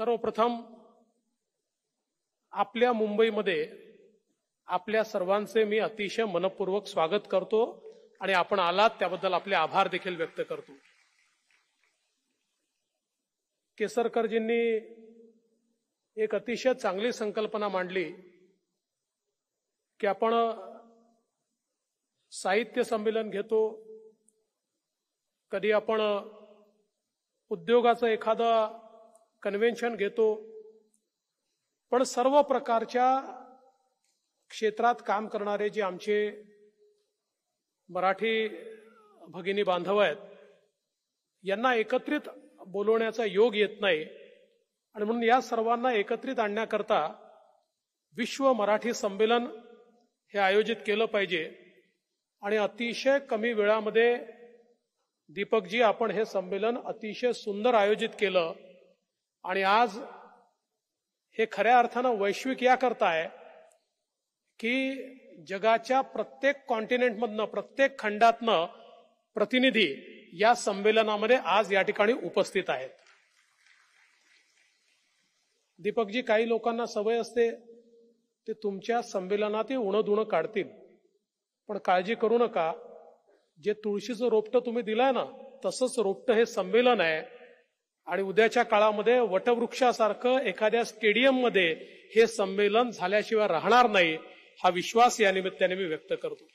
सर्वप्रथम आपल्या मुंबईमध्ये आपल्या सर्वांचे मी अतिशय मनपूर्वक स्वागत करतो आणि आपण आलात त्याबद्दल आपले आभार देखील व्यक्त करतो केसरकरजींनी एक अतिशय चांगली संकल्पना मांडली की आपण साहित्य संमेलन घेतो कधी आपण उद्योगाचं एखादं कन्व्हेन्शन घेतो पण सर्व प्रकारच्या क्षेत्रात काम करणारे जे आमचे मराठी भगिनी बांधव आहेत यांना एकत्रित बोलवण्याचा योग येत नाही आणि म्हणून या सर्वांना एकत्रित आणण्याकरता विश्व मराठी संमेलन हे आयोजित केलं पाहिजे आणि अतिशय कमी वेळामध्ये दीपकजी आपण हे संमेलन अतिशय सुंदर आयोजित केलं आणि आज हे खऱ्या अर्थानं वैश्विक या करताय की जगाच्या प्रत्येक कॉन्टिनेंटमधनं प्रत्येक खंडातनं प्रतिनिधी या संमेलनामध्ये आज या ठिकाणी उपस्थित आहेत दीपकजी काही लोकांना सवय असते ते तुमच्या संमेलनातही उणं धुणं काढतील पण काळजी करू नका जे तुळशीचं रोपट तुम्ही दिलाय ना तसंच रोपट हे संमेलन आहे आणि उद्याच्या काळामध्ये वटवृक्षासारखं एखाद्या स्टेडियममध्ये हे संमेलन झाल्याशिवाय राहणार नाही हा विश्वास या निमित्ताने मी व्यक्त करतो